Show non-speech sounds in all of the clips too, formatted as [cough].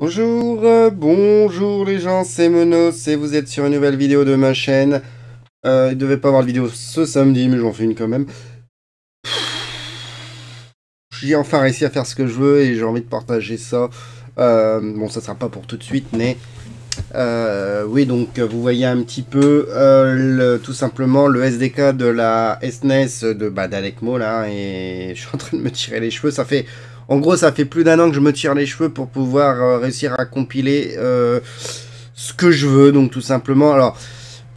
Bonjour, euh, bonjour les gens, c'est Monos et vous êtes sur une nouvelle vidéo de ma chaîne. Euh, il devait pas avoir de vidéo ce samedi, mais j'en fais une quand même. J'ai enfin réussi à faire ce que je veux et j'ai envie de partager ça. Euh, bon, ça sera pas pour tout de suite, mais... Euh, oui, donc vous voyez un petit peu tout simplement le SDK de la SNES e de bah, là, et [laughs] je suis en train de me tirer les cheveux, ça fait en gros, ça fait plus d'un an que je me tire les cheveux pour pouvoir euh, réussir à compiler euh, ce que je veux. Donc tout simplement, alors,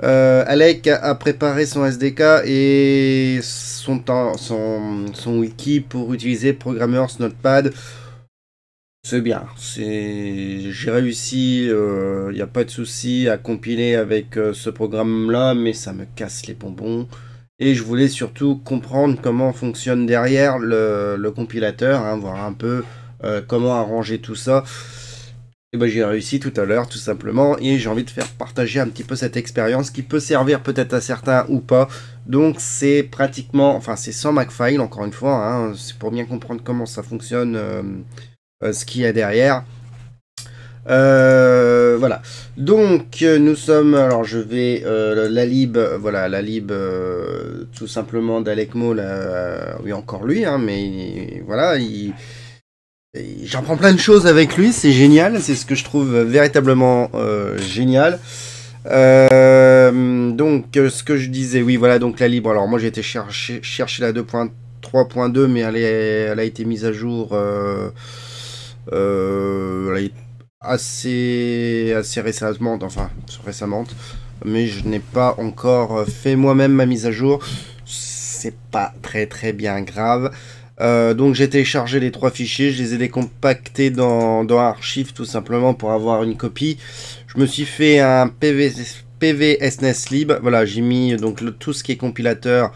euh, Alec a préparé son SDK et son, son, wiki pour utiliser Programmers Notepad. C'est bien, j'ai réussi, il n'y a pas de souci à compiler avec ce programme-là, mais ça me casse les bonbons. Et je voulais surtout comprendre comment fonctionne derrière le, compilateur, hein, voir un peu euh, comment arranger tout ça. Et ben j'ai réussi tout à l'heure tout simplement et j'ai envie de faire partager un petit peu cette expérience qui peut servir peut-être à certains ou pas. Donc c'est pratiquement, enfin c'est sans Macfile encore une fois, hein. c'est pour bien comprendre comment ça fonctionne, euh, euh, ce qu'il y a derrière. Euh, voilà. Donc euh, nous sommes, alors je vais euh, la lib, voilà la lib tout simplement d'Alecmo, oui encore lui, hein, mais voilà, j'apprends plein de choses avec lui, c'est génial, c'est ce que je trouve véritablement génial. donc ce que je disais, oui voilà donc la libre. Alors moi j'ai été chercher, chercher la 2.3.2 mais elle, elle, a été mise à jour assez, récemment, enfin récemment, mais je n'ai pas encore euh, fait moi-même ma mise à jour. C'est pas très très bien grave. Euh, donc j'ai téléchargé les trois fichiers, je les ai décompactés dans, dans Archive tout simplement pour avoir une copie. Je me suis fait un PV, e voilà j'ai mis donc tout ce qui est compilateur,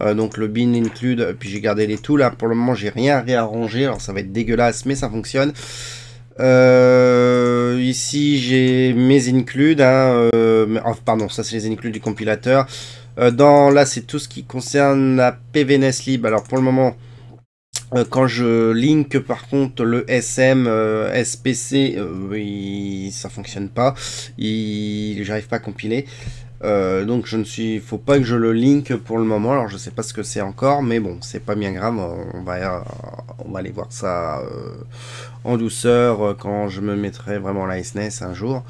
euh, donc le bin include, puis j'ai gardé les tout là, hein, pour le moment j'ai rien réarrangé, alors ça va être dégueulasse mais ça fonctionne. Euh, ici, j'ai mes includes. Hein, euh, oh, pardon, ça c'est les includes du compilateur. Euh, dans là, c'est tout ce qui concerne la pvneslib. Alors pour le moment, quand je link par contre le SM SPC, ça fonctionne pas. J'arrive pas à compiler. Euh, donc je ne suis, faut pas que je le link pour le moment. Alors je sais pas ce que c'est encore, mais bon, c'est pas bien grave. On va, on va aller voir ça euh, en douceur euh, quand je me mettrai vraiment la SNES e un jour.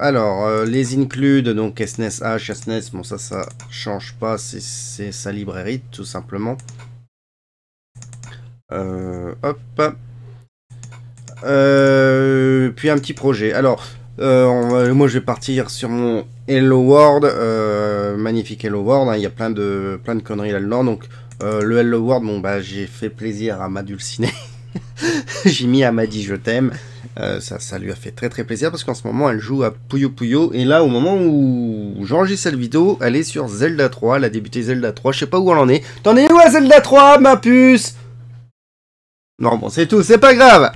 alors les include donc SNES e H, SNES, e bon ça ça change pas, c'est sa librairie tout simplement. hop. puis un petit projet. Alors, euh, moi, je vais partir sur mon Hello World, euh, magnifique Hello World. Hein. il y a plein de plein de conneries là-dedans. Donc, euh, le Hello World, bon bah, j'ai fait plaisir à ma dulcinée. [laughs] j'ai mis à m'a dit je t'aime. ça, ça lui a fait très très plaisir parce qu'en ce moment, elle joue à Puyo Puyo. Et là, au moment où j'enregistre cette vidéo, elle est sur Zelda 3. Elle a débuté Zelda 3. Je sais pas où elle en est. T'en es où à Zelda 3, ma puce Non, bon, c'est tout. C'est pas grave.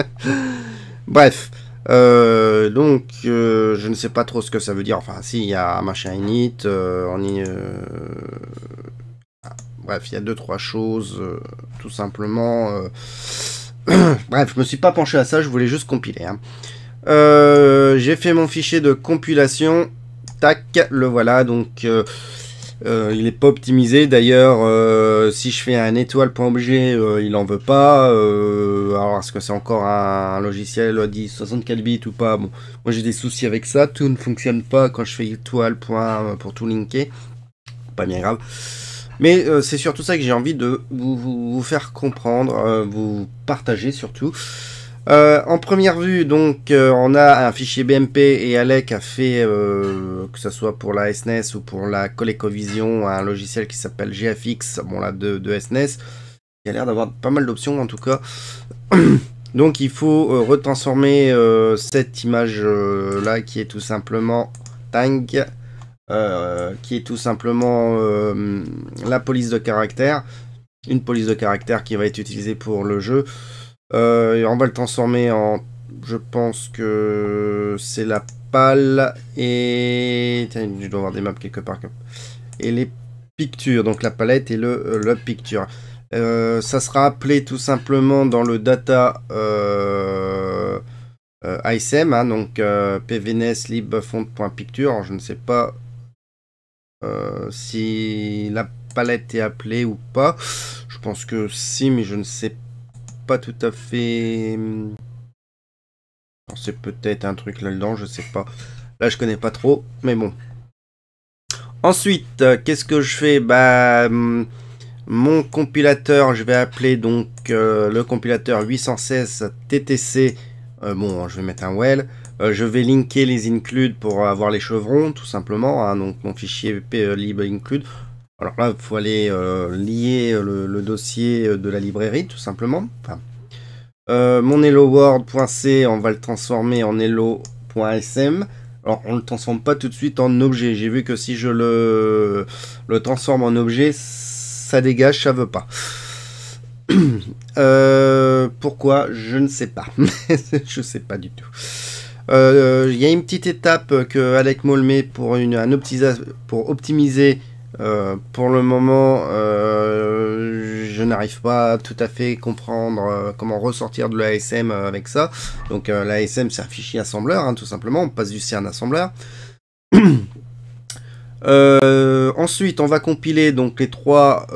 [laughs] Bref. Euh, donc, euh, je ne sais pas trop ce que ça veut dire. Enfin, si, il y a machin init, on euh, y, ah, Bref, il y a deux, trois choses, tout simplement. [clears throat] bref, je me suis pas penché à ça, je voulais juste compiler. Hein. J'ai fait mon fichier de compilation. Tac, le voilà, donc... Euh, il n'est pas optimisé. D'ailleurs, euh, si je fais un étoile.objet, euh, il n'en veut pas. alors, est-ce que c'est encore un, logiciel dit 64 bits ou pas bon, Moi, j'ai des soucis avec ça. Tout ne fonctionne pas quand je fais étoile pour tout linker. Pas bien grave. Mais c'est surtout ça que j'ai envie de vous faire comprendre, vous partager surtout. Euh, en première vue, donc, euh, on a un fichier BMP et Alec a fait, euh, que ce soit pour la SNES e ou pour la ColecoVision, un logiciel qui s'appelle GFX, bon là de, de SNES, e qui a l'air d'avoir pas mal d'options en tout cas. [coughs] donc il faut retransformer cette image là qui est tout simplement Tang, qui est tout simplement la police de caractère, une police de caractère qui va être utilisée pour le jeu. Euh, on va le transformer en... Je pense que c'est la pâle et... Tiens, je dois avoir des maps quelque part. Et les pictures, donc la palette et le, euh, le picture. Euh, ça sera appelé tout simplement dans le data euh, ISM, e hein, donc pvns Je ne sais pas si la palette est appelée ou pas. Je pense que si, mais je ne sais pas pas tout à fait... Hum, c'est peut-être un truc là-dedans, je sais pas. Là, je connais pas trop, mais bon. Ensuite, euh, qu'est-ce que je fais Bah, hum, mon compilateur, je vais appeler donc euh, le compilateur 816 TTC. Euh, bon, je vais mettre un well. je vais linker les includes pour avoir les chevrons, tout simplement. Hein, donc mon fichier lib include. Alors là, il faut aller euh, lier euh, le, dossier euh, de la librairie, tout simplement. Enfin, euh, mon helloWorld.c, on va le transformer en hello.sm. Alors, on ne le transforme pas tout de suite en objet. J'ai vu que si je le, transforme en objet, ça dégage, ça veut pas. [clears throat] pourquoi Je ne sais pas. [laughs] je ne sais pas du tout. Il y a une petite étape que Alec met pour, pour optimiser euh, pour le moment, euh, je n'arrive pas à tout à fait comprendre euh, comment ressortir de l'ASM avec ça. Donc l'ASM, c'est un fichier assembleur, hein, tout simplement. On passe du un assembleur. [clears throat] ensuite, on va compiler donc les trois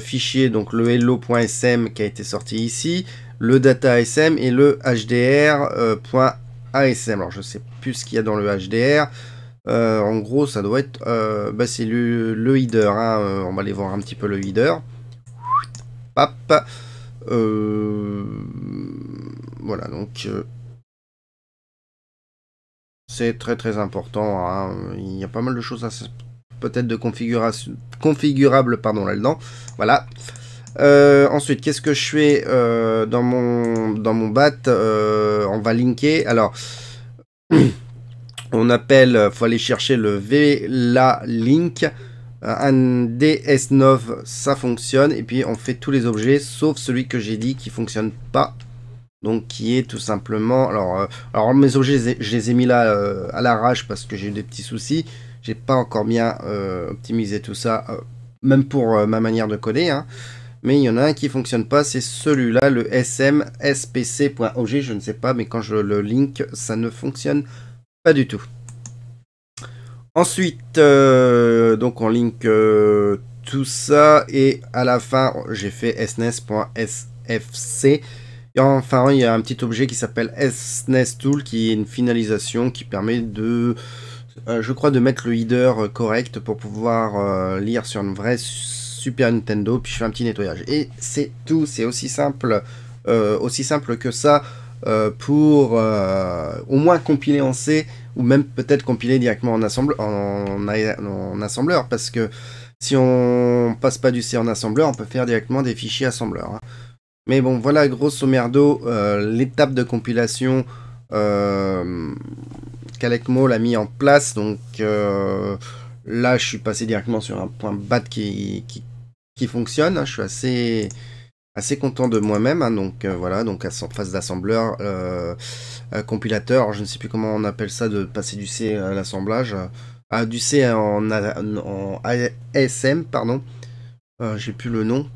fichiers, donc le hello.sm qui a été sorti ici, le data.sm et le hdr.asm. Alors je ne sais plus ce qu'il y a dans le hdr. Euh, en gros, ça doit être... Euh, bah, c'est le, leader. header. Hein, euh, on va aller voir un petit peu le header. Hop. voilà, donc... c'est très très important. Hein. Il y a pas mal de choses, peut-être de configuration, configurable pardon là-dedans. Voilà. ensuite, qu'est-ce que je fais dans mon dans mon bat On va linker. Alors, [clears throat] On appelle, euh, faut aller chercher le VLA Link. Euh, un DS9, ça fonctionne. Et puis on fait tous les objets, sauf celui que j'ai dit qui fonctionne pas. Donc qui est tout simplement... Alors, euh, alors mes objets, je les ai, mis là à l'arrache parce que j'ai eu des petits soucis. J'ai pas encore bien optimisé tout ça, même pour ma manière de coder. Hein. mais il y en a un qui fonctionne pas, c'est celui-là, le smspc.og, je ne sais pas, mais quand je le link, ça ne fonctionne pas pas du tout. Ensuite, euh, donc on link euh, tout ça et à la fin, j'ai fait snes.sfc. Et enfin, il y a un petit objet qui s'appelle snes e tool qui est une finalisation qui permet de, euh, je crois, de mettre le header correct pour pouvoir lire sur une vraie Super Nintendo. Puis je fais un petit nettoyage. Et c'est tout, c'est aussi simple, aussi simple que ça. Euh, pour euh, au moins compiler en C ou même peut-être compiler directement en, assembleur parce que si on passe pas du C en assembleur, on peut faire directement des fichiers assembleur hein. Mais bon, voilà grosso merdo euh, l'étape de compilation qu'Alecmo l'a mis en place. Donc là, je suis passé directement sur un point BAT qui, qui, fonctionne. Hein. Je suis assez assez content de moi-même, hein, donc euh, voilà, donc à phase d'assembleur, euh, euh, compilateur, je ne sais plus comment on appelle ça, de passer du C à l'assemblage, à ah, du C en, ASM, pardon, j'ai plus le nom,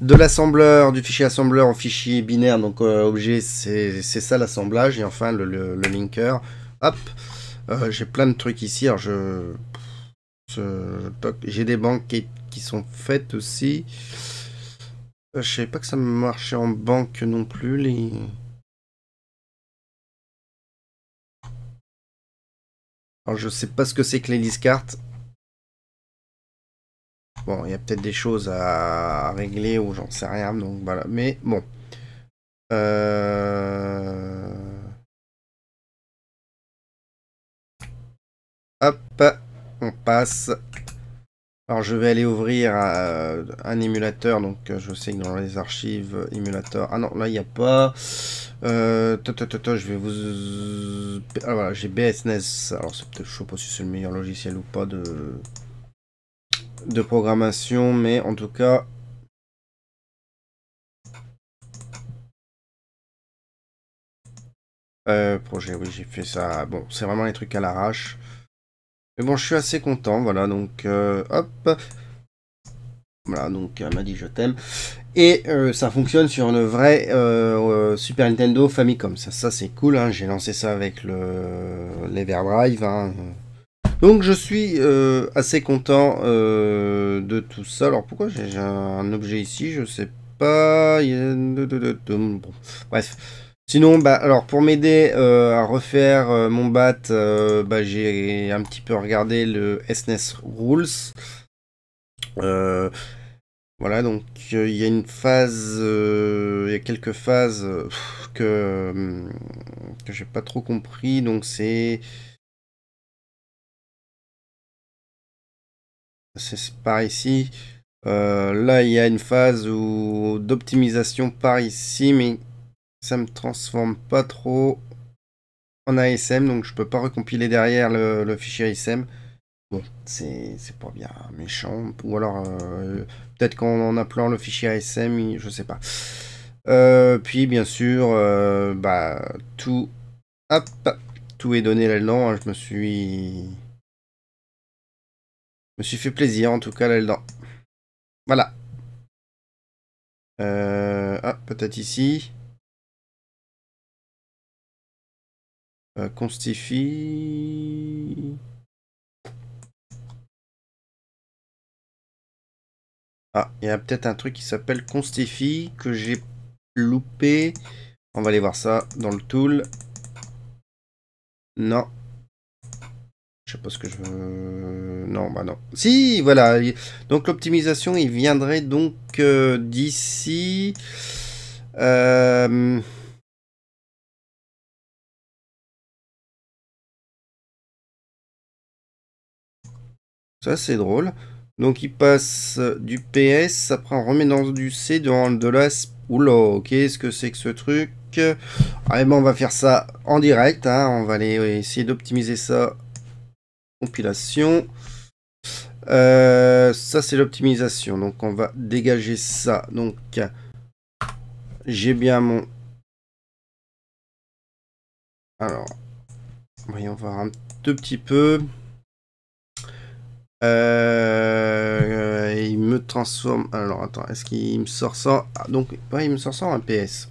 de l'assembleur, du fichier assembleur en fichier binaire, donc objet, c'est ça l'assemblage, et enfin le, linker, hop, j'ai plein de trucs ici, alors je... J'ai des banques qui sont faites aussi. Euh, je savais pas que ça marchait en banque non plus, les... Alors je sais pas ce que c'est que les discartes. Bon, il y a peut-être des choses à régler ou j'en sais rien, donc voilà. Mais bon. Euh... Hop, on passe alors je vais aller ouvrir euh, un émulateur, donc euh, je sais que dans les archives, euh, émulateur... Ah non, là il n'y a pas... je vais vous... Ah, voilà, j'ai BSNES, e alors c'est peut-être, je sais pas si c'est le meilleur logiciel ou pas de... de programmation, mais en tout cas... Euh, projet, oui j'ai fait ça, bon c'est vraiment les trucs à l'arrache. Mais bon, je suis assez content, voilà, donc, euh, hop. Voilà, donc, elle euh, m'a dit je t'aime. Et euh, ça fonctionne sur une vraie Super Nintendo Famicom. Ça, ça c'est cool, hein, j'ai lancé ça avec le l'Everdrive. Hein. Donc, je suis assez content de tout ça. Alors, pourquoi j'ai un objet ici Je sais pas. Bon, bref. Sinon, bah, alors pour m'aider euh, à refaire euh, mon bat, euh, bah, j'ai un petit peu regardé le SNES e Rules. voilà, donc il y a une phase, il y a quelques phases que, que j'ai pas trop compris. Donc c'est. C'est par ici. là, il y a une phase d'optimisation par ici, mais ça me transforme pas trop en ASM, donc je peux pas recompiler derrière le, fichier ASM. Bon, c'est pas bien méchant. Ou alors, euh, peut-être qu'en appelant le fichier ASM, je sais pas. Euh, puis, bien sûr, euh, bah, tout, hop, tout est donné là-dedans. Hein, je me suis... me suis fait plaisir, en tout cas, là-dedans. Voilà. ah, peut-être ici. Euh, Constify... Ah, il y a peut-être un truc qui s'appelle Constify que j'ai loupé. On va aller voir ça dans le tool. Non. Je sais pas ce que je veux... Non, bah non. Si, voilà. Donc l'optimisation, il viendrait donc euh, d'ici... Euh, Ça, c'est drôle. Donc, il passe du PS, après on remet dans du C, dans de l'AS. Oula, qu'est-ce que c'est que ce truc Allez, ah, eh ben, on va faire ça en direct. Hein. On va aller essayer d'optimiser ça. Compilation. Euh, ça, c'est l'optimisation. Donc, on va dégager ça. Donc, j'ai bien mon... Alors, voyons voir un tout petit peu. Euh, il me transforme. Alors attends, est-ce qu'il me sort ça ah, Donc, il me sort ça en PS.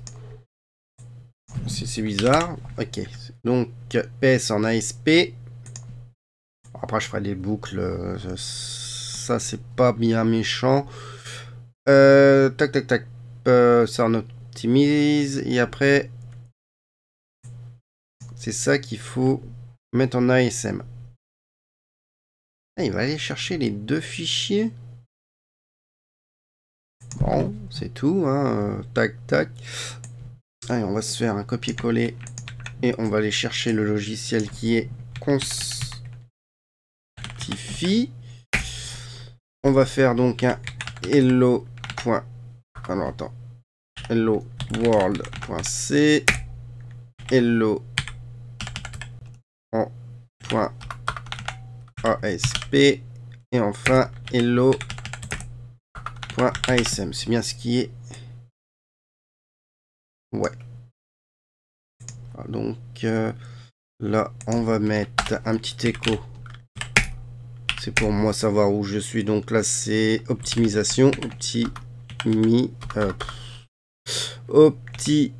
C'est bizarre. Ok. Donc, PS en ASP. Après, je ferai des boucles. Euh, ça, c'est pas bien méchant. Euh, tac, tac, tac. ça, en optimise. Et après, c'est ça qu'il faut mettre en ASM. Ah, il va aller chercher les deux fichiers. Bon, c'est tout. Hein. Tac, tac. Allez, on va se faire un copier-coller et on va aller chercher le logiciel qui est Constifi. On va faire donc un hello. Point. hello attends. Hello world.c hello en point ASP. Et enfin, hello.asm. C'est bien ce qui est. Ouais. Ah, donc euh, là, on va mettre un petit écho. C'est pour moi savoir où je suis. Donc là, c'est optimisation. Optimi. Euh, optimisation.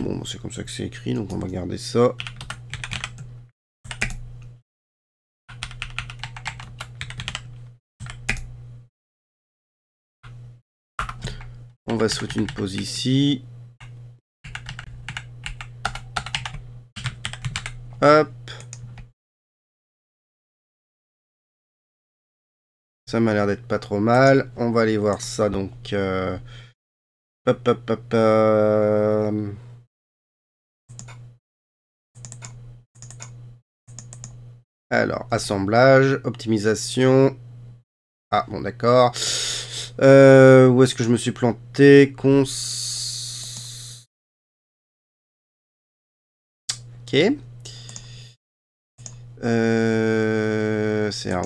Bon, c'est comme ça que c'est écrit. Donc on va garder ça. On va sauter une pause ici. Hop. Ça m'a l'air d'être pas trop mal. On va aller voir ça donc. Euh, hop, hop, hop, Alors, assemblage, optimisation. Ah, bon, d'accord. Euh, où est-ce que je me suis planté Cons... Ok. Euh, C'est un...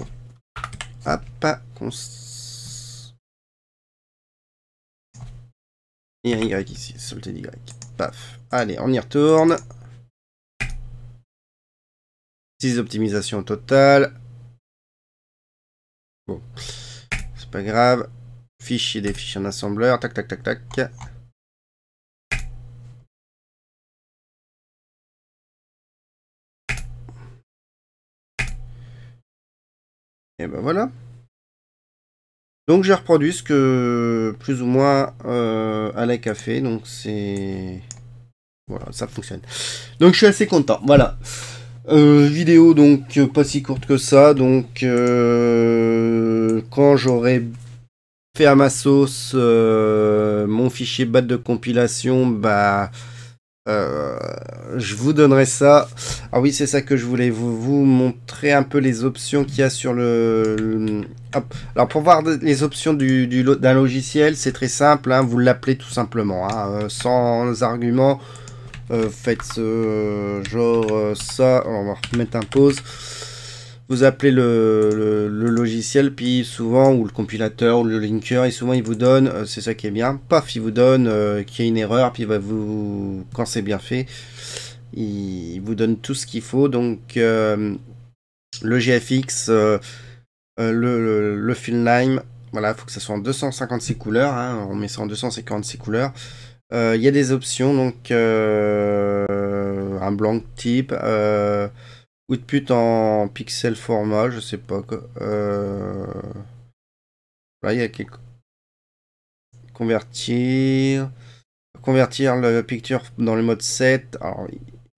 Hop, pas... Cons... un Y ici, solté d'Y. Paf. Allez, on y retourne. 6 optimisations au total. Bon, c'est pas grave. Fichier des fichiers en assembleur. Tac, tac, tac, tac. Et ben voilà. Donc j'ai reproduit ce que plus ou moins euh, Alec a fait. Donc c'est... Voilà, ça fonctionne. Donc je suis assez content. Voilà. Euh, vidéo donc pas si courte que ça. Donc euh, quand j'aurai à ma sauce, euh, mon fichier bat de compilation, bah, euh, je vous donnerai ça. Ah oui, c'est ça que je voulais vous, montrer un peu les options qu'il y a sur le. Alors pour voir les options du du, d'un logiciel, c'est très simple, hein, vous l'appelez tout simplement, hein, euh, sans argument. faites ce genre ça, on va mettre un pause vous appelez le, logiciel, puis souvent, ou le compilateur, ou le linker, et souvent il vous donne, euh, c'est ça qui est bien, paf, il vous donne euh, qu'il y a une erreur, puis il bah, va vous, quand c'est bien fait, il, vous donne tout ce qu'il faut. Donc, euh, le GFX, le, film lime, voilà, il faut que ça soit en 256 couleurs, hein, on met ça en 256 couleurs. Il y a des options, donc un blanc type, de pute en pixel format, je sais pas quoi. Euh, là, il y a quelque... Convertir. Convertir le picture dans le mode 7. Alors,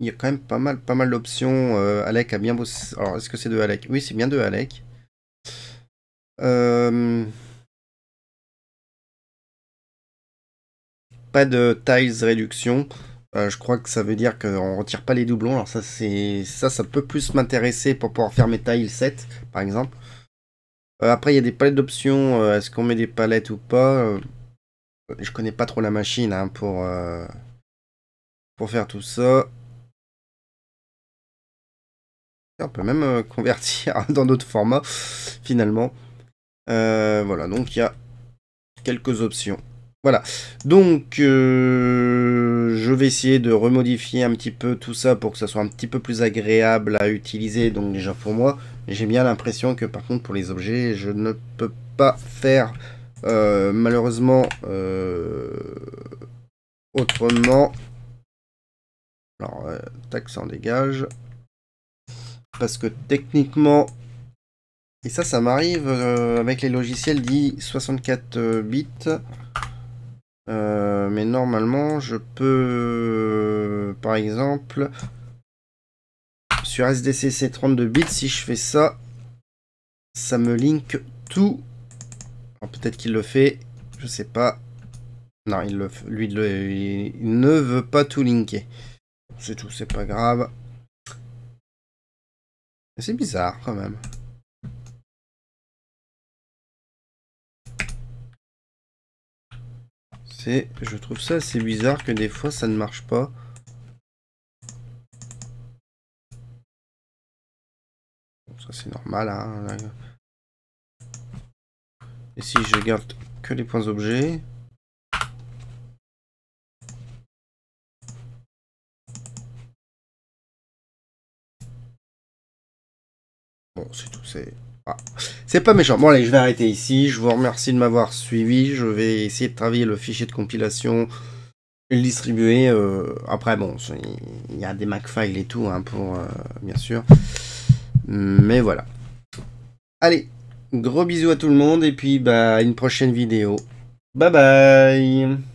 il y a quand même pas mal, pas mal d'options. Euh, Alec a bien bossé. Alors, est-ce que c'est de Alec Oui, c'est bien de Alec. Euh, pas de tiles réduction. Euh, je crois que ça veut dire qu'on retire pas les doublons. Alors ça, c'est ça, ça peut plus m'intéresser pour pouvoir faire mes tiles 7, par exemple. Euh, après, il y a des palettes d'options. Euh, est-ce qu'on met des palettes ou pas Je connais pas trop la machine hein, pour pour faire tout ça. On peut même [laughs] convertir dans d'autres formats, finalement. voilà, donc il y a quelques options. Voilà. Donc, je vais essayer de remodifier un petit peu tout ça pour que ça soit un petit peu plus agréable à utiliser. Donc déjà pour moi, j'ai bien l'impression que par contre pour les objets, je ne peux pas faire euh, malheureusement euh, autrement. Alors, euh, tac, ça en dégage. Parce que techniquement, et ça, ça m'arrive avec les logiciels dits 64 bits. Euh, mais normalement, je peux, par exemple, sur SDCC 32 bits, si je fais ça, ça me link tout. Peut-être qu'il le fait, je sais pas. Non, il le, lui, il ne veut pas tout linker. C'est tout, c'est pas grave. C'est bizarre quand même. je trouve ça assez bizarre que des fois ça ne marche pas. ça c'est normal. Hein, Et si je garde que les points objets. Bon, c'est tout, c'est... Ah. C'est pas méchant. Bon, allez, je vais arrêter ici. Je vous remercie de m'avoir suivi. Je vais essayer de travailler le fichier de compilation le distribuer. Euh, après, bon, il y a des Macfiles et tout, hein, pour, euh, bien sûr. Mais voilà. Allez, gros bisous à tout le monde. Et puis, bah, une prochaine vidéo. Bye bye